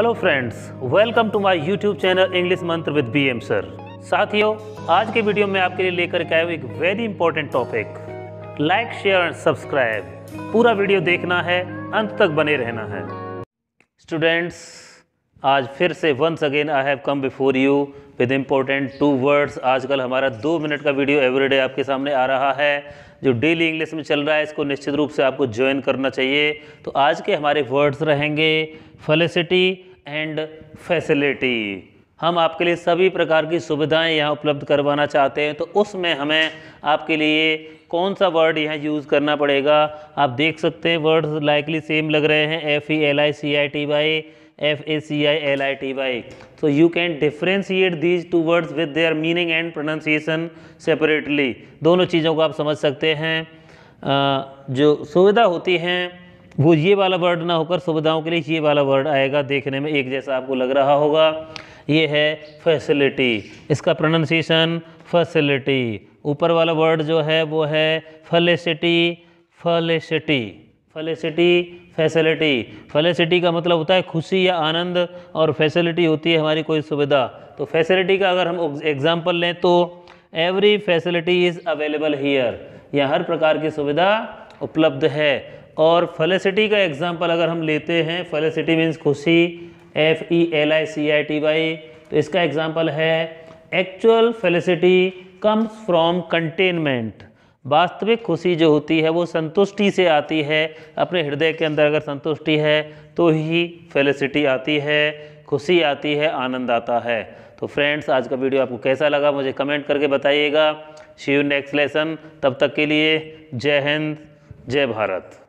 hello friends welcome to my YouTube channel English Mantra with B M sir साथियों आज के video में आपके लिए लेकर के आए एक very important topic like share and subscribe पूरा वीडियो देखना है अंत तक बने रहना है स्टूडेंट्स आज फिर से once again I have come before you with important two words आजकल हमारा दो मिनट का वीडियो एवरीडे आपके सामने आ रहा है जो डेली इंग्लिश में चल रहा है इसको निश्चित रूप से आपको ज्वाइन करना चाहिए तो आज के हमारे वर्ड्स रहेंगे फलेसिटी एंड फैसिलिटी हम आपके लिए सभी प्रकार की सुविधाएं यहाँ उपलब्ध करवाना चाहते हैं तो उसमें हमें आपके लिए कौन सा वर्ड यहाँ यूज़ करना पड़ेगा आप देख सकते हैं वर्ड्स लाइकली सेम लग रहे हैं F E L I C I T Y F A C I L I T Y so you can differentiate these two words with their meaning and pronunciation separately दोनों चीज़ों को आप समझ सकते हैं जो सुविधा होती हैं वो ये वाला वर्ड ना होकर सुविधाओं के लिए ये वाला वर्ड आएगा देखने में एक जैसा आपको लग रहा होगा ये है फैसिलिटी इसका प्रोनाउंसिएशन फैसिलिटी ऊपर वाला वर्ड जो है वो है फलेसिटी फलेसिटी फलेसिटी फैसिलिटी फलेसिटी का मतलब होता है खुशी या आनंद और फैसिलिटी होती है हमारी कोई सुविधा तो फैसिलिटी का अगर हम एग्ज़ाम्पल लें तो every facility is available here यहाँ हर प्रकार की सुविधा उपलब्ध है और फेलिसिटी का एग्ज़ाम्पल अगर हम लेते हैं फेलिसिटी मीन्स खुशी F E L I C I T Y तो इसका एग्ज़ाम्पल है actual felicity comes from contentment वास्तविक खुशी जो होती है वो संतुष्टि से आती है अपने हृदय के अंदर अगर संतुष्टि है तो ही फेलिसिटी आती है खुशी आती है आनंद आता है तो फ्रेंड्स आज का वीडियो आपको कैसा लगा मुझे कमेंट करके बताइएगा शिव नेक्स्ट लेसन तब तक के लिए जय हिंद जय भारत